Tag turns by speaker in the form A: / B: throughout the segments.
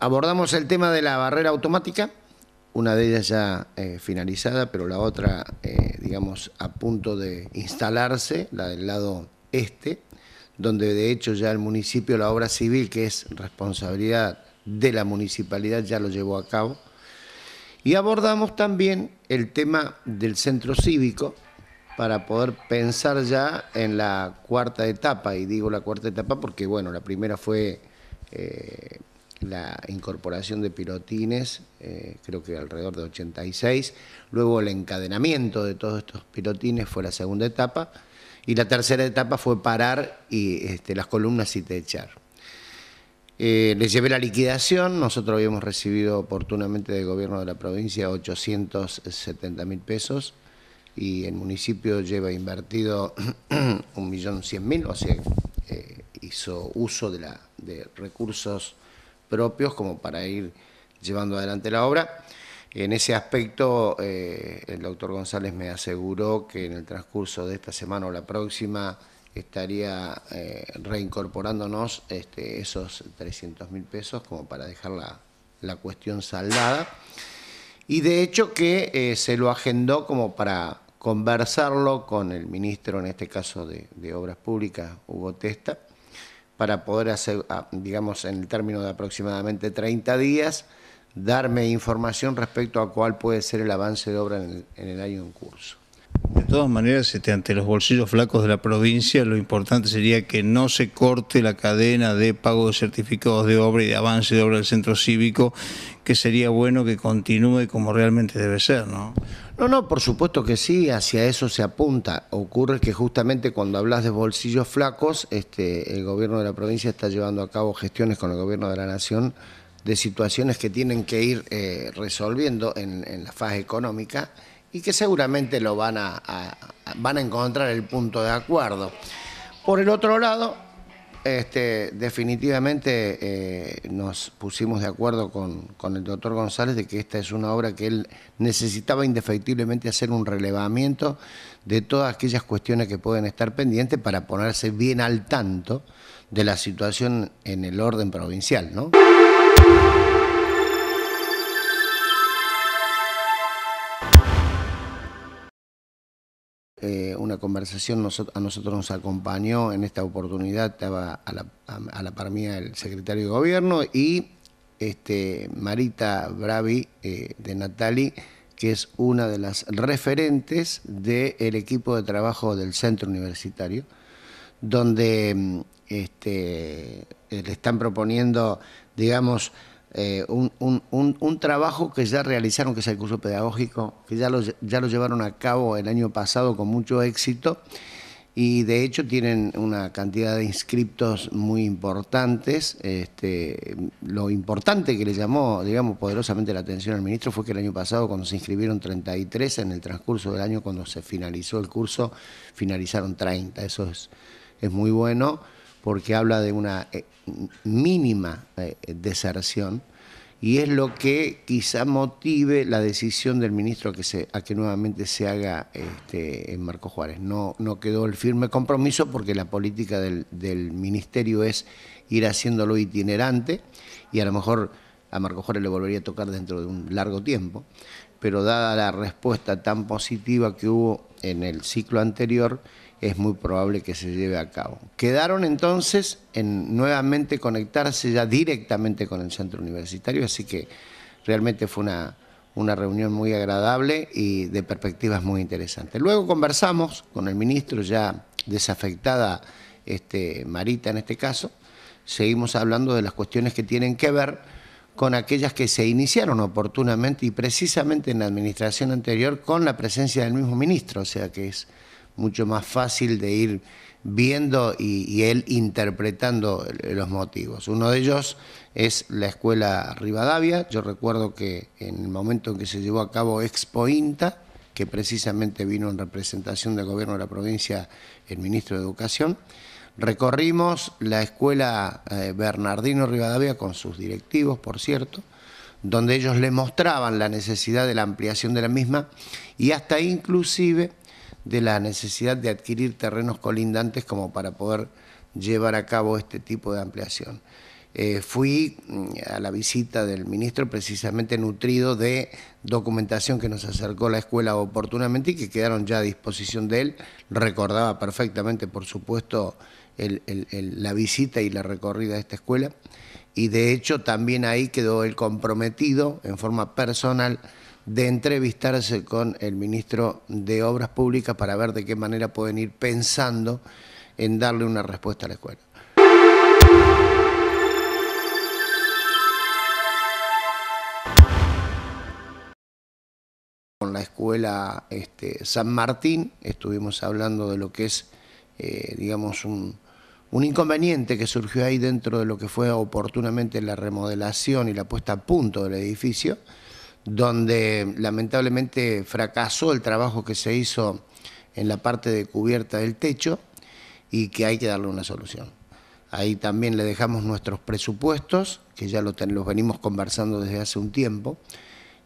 A: abordamos el tema de la barrera automática, una de ellas ya eh, finalizada, pero la otra, eh, digamos, a punto de instalarse, la del lado este, donde de hecho ya el municipio, la obra civil, que es responsabilidad de la municipalidad, ya lo llevó a cabo. Y abordamos también el tema del centro cívico para poder pensar ya en la cuarta etapa, y digo la cuarta etapa porque, bueno, la primera fue... Eh, la incorporación de pilotines, eh, creo que alrededor de 86, luego el encadenamiento de todos estos pilotines fue la segunda etapa, y la tercera etapa fue parar y, este, las columnas y techar. Eh, les llevé la liquidación, nosotros habíamos recibido oportunamente del gobierno de la provincia 870 mil pesos y el municipio lleva invertido 1.100.000, o sea, eh, hizo uso de, la, de recursos propios como para ir llevando adelante la obra. En ese aspecto, eh, el doctor González me aseguró que en el transcurso de esta semana o la próxima estaría eh, reincorporándonos este, esos 300 mil pesos como para dejar la, cuestión saldada. Y de hecho que eh, se lo agendó como para conversarlo con el ministro, en este caso de, de Obras Públicas, Hugo Testa, para poder hacer, ah, digamos, en el término de aproximadamente 30 días, darme información respecto a cuál puede ser el avance de obra en el, en el año en curso.
B: De todas maneras, este, ante los bolsillos flacos de la provincia, lo importante sería que no se corte la cadena de pago de certificados de obra y de avance de obra del centro cívico, que sería bueno que continúe como realmente
A: debe ser, ¿no? No, no, por supuesto que sí, hacia eso se apunta. Ocurre que justamente cuando hablas de bolsillos flacos, este, el gobierno de la provincia está llevando a cabo gestiones con el gobierno de la nación de situaciones que tienen que ir eh, resolviendo en la fase económica y que seguramente lo van a, van a encontrar el punto de acuerdo. Por el otro lado, este, definitivamente eh, nos pusimos de acuerdo con, con, el doctor González de que esta es una obra que él necesitaba indefectiblemente hacer un relevamiento de todas aquellas cuestiones que pueden estar pendientes para ponerse bien al tanto de la situación en el orden provincial, ¿no? la conversación a nosotros nos acompañó en esta oportunidad, estaba a la, a el secretario de gobierno y este, Marita Bravi eh, de Natali, que es una de las referentes del equipo de trabajo del centro universitario, donde este, le están proponiendo, digamos, eh, un, trabajo que ya realizaron, que es el curso pedagógico, que ya lo, ya llevaron a cabo el año pasado con mucho éxito y de hecho tienen una cantidad de inscriptos muy importantes. Este, lo importante que le llamó, digamos, poderosamente la atención al ministro fue que el año pasado, cuando se inscribieron 33, en el transcurso del año, cuando se finalizó el curso, finalizaron 30. Eso es muy bueno porque habla de una eh, mínima eh, deserción y es lo que quizá motive la decisión del ministro que se, a que nuevamente se haga este, en Marco Juárez. No, quedó el firme compromiso porque la política del, del ministerio es ir haciéndolo itinerante y a lo mejor a Marco Juárez le volvería a tocar dentro de un largo tiempo, pero dada la respuesta tan positiva que hubo en el ciclo anterior, es muy probable que se lleve a cabo. Quedaron entonces en nuevamente conectarse ya directamente con el centro universitario, así que realmente fue una, una reunión muy agradable y de perspectivas muy interesantes. Luego conversamos con el ministro, ya desafectada este, Marita en este caso, seguimos hablando de las cuestiones que tienen que ver con aquellas que se iniciaron oportunamente y precisamente en la administración anterior con la presencia del mismo ministro, o sea que es mucho más fácil de ir viendo y, él interpretando los motivos. Uno de ellos es la escuela Rivadavia. Yo recuerdo que en el momento en que se llevó a cabo Expo INTA, que precisamente vino en representación del gobierno de la provincia el ministro de Educación, recorrimos la escuela eh, Bernardino Rivadavia con sus directivos, por cierto, donde ellos le mostraban la necesidad de la ampliación de la misma y hasta inclusive de la necesidad de adquirir terrenos colindantes como para poder llevar a cabo este tipo de ampliación. Eh, fui mm, a la visita del ministro precisamente nutrido de documentación que nos acercó la escuela oportunamente y que quedaron ya a disposición de él. Recordaba perfectamente, por supuesto, la visita y la recorrida de esta escuela. Y de hecho también ahí quedó el comprometido en forma personal de entrevistarse con el ministro de Obras Públicas para ver de qué manera pueden ir pensando en darle una respuesta a la escuela. Con la escuela este, San Martín estuvimos hablando de lo que es, eh, digamos, un inconveniente que surgió ahí dentro de lo que fue oportunamente la remodelación y la puesta a punto del edificio donde lamentablemente fracasó el trabajo que se hizo en la parte de cubierta del techo y que hay que darle una solución. Ahí también le dejamos nuestros presupuestos, que ya los, venimos conversando desde hace un tiempo,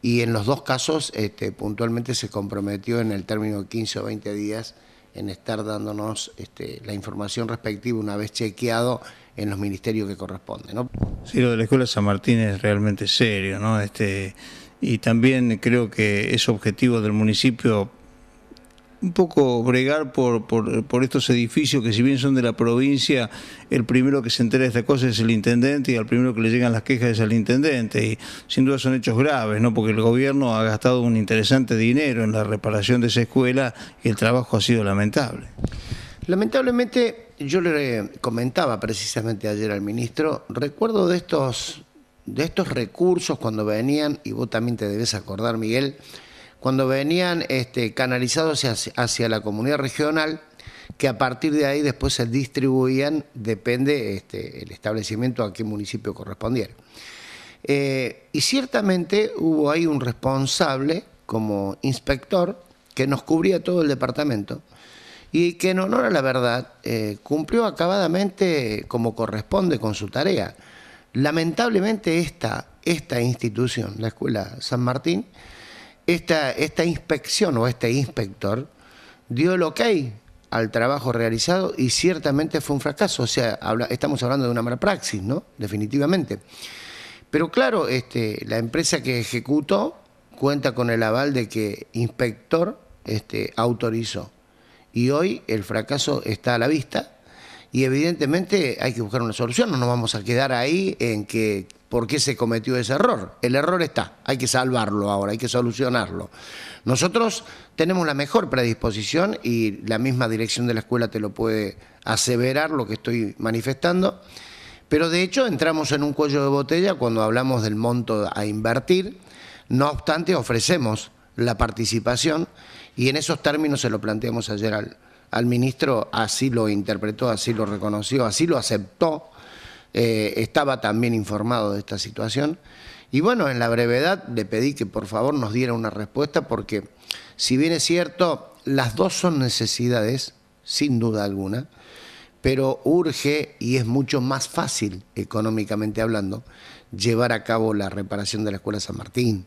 A: y en los dos casos este, puntualmente se comprometió en el término de 15 o 20 días en estar dándonos este, la información respectiva una vez chequeado en los ministerios que corresponden.
B: Sí, lo de la Escuela San Martín es realmente serio, ¿no? Este, y también creo que es objetivo del municipio un poco bregar por, estos edificios que si bien son de la provincia, el primero que se entera de esta cosa es el intendente y al primero que le llegan las quejas es el intendente. Y sin duda son hechos graves, ¿no? Porque el gobierno ha gastado un interesante dinero en la reparación de esa escuela y el trabajo ha sido lamentable.
A: Lamentablemente, yo le comentaba precisamente ayer al ministro, recuerdo de estos de estos recursos cuando venían, y vos también te debes acordar, Miguel, cuando venían este, canalizados hacia, la comunidad regional, que a partir de ahí después se distribuían, depende este, el establecimiento a qué municipio correspondiera. Eh, y ciertamente hubo ahí un responsable como inspector que nos cubría todo el departamento y que en honor a la verdad eh, cumplió acabadamente como corresponde con su tarea. Lamentablemente esta, esta institución, la Escuela San Martín, esta, esta inspección o este inspector dio el ok al trabajo realizado y ciertamente fue un fracaso. O sea, estamos hablando de una mala praxis, ¿no? Definitivamente. Pero claro, este, la empresa que ejecutó cuenta con el aval de que inspector este, autorizó. Y hoy el fracaso está a la vista y evidentemente hay que buscar una solución, no nos vamos a quedar ahí en que por qué se cometió ese error. El error está, hay que salvarlo ahora, hay que solucionarlo. Nosotros tenemos la mejor predisposición y la misma dirección de la escuela te lo puede aseverar lo que estoy manifestando, pero de hecho entramos en un cuello de botella cuando hablamos del monto a invertir, no obstante ofrecemos la participación y en esos términos se lo planteamos ayer al al ministro así lo interpretó, así lo reconoció, así lo aceptó, eh, estaba también informado de esta situación. Y bueno, en la brevedad le pedí que por favor nos diera una respuesta porque si bien es cierto, las dos son necesidades, sin duda alguna, pero urge y es mucho más fácil, económicamente hablando, llevar a cabo la reparación de la Escuela San Martín.